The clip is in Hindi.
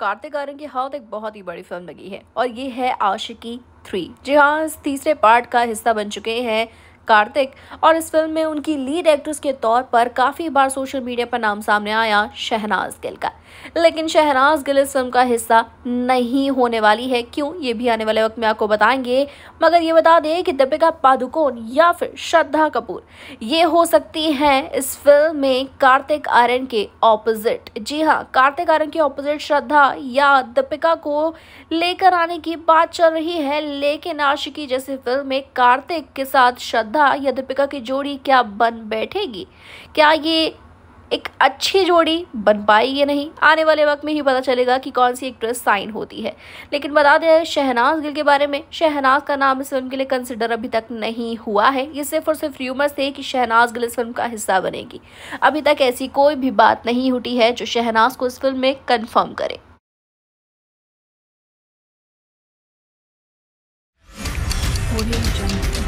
कार्तिक आर्यन की हाउत एक बहुत ही बड़ी फिल्म लगी है और ये है आशिकी थ्री जी हाँ इस तीसरे पार्ट का हिस्सा बन चुके हैं कार्तिक और इस फिल्म में उनकी लीड एक्ट्रेस के तौर पर काफ़ी बार सोशल मीडिया पर नाम सामने आया शहनाज गिल का लेकिन शहनाज गिल इस फिल्म का हिस्सा नहीं होने वाली है क्यों ये भी आने वाले वक्त में आपको बताएंगे मगर ये बता दें कि दीपिका पादुकोण या फिर श्रद्धा कपूर ये हो सकती हैं इस फिल्म में कार्तिक आर्यन के ऑपोजिट जी हाँ कार्तिक आर्यन के ऑपोजिट श्रद्धा या दीपिका को लेकर आने की बात चल रही है लेकिन आशिकी जैसी फिल्म में कार्तिक के साथ श्रद्धा श्रद्धा या दीपिका की जोड़ी क्या बन बैठेगी क्या ये एक अच्छी जोड़ी बन पाएगी नहीं आने वाले वक्त में ही पता चलेगा कि कौन सी एक्ट्रेस साइन होती है लेकिन बता दें शहनाज गिल के बारे में शहनाज का नाम इस फिल्म के लिए कंसिडर अभी तक नहीं हुआ है ये सिर्फ और सिर्फ र्यूमर्स थे कि शहनाज गिल इस फिल्म का हिस्सा बनेगी अभी तक ऐसी कोई भी बात नहीं उठी है जो शहनाज को इस फिल्म में कन्फर्म करे Audio Jungle.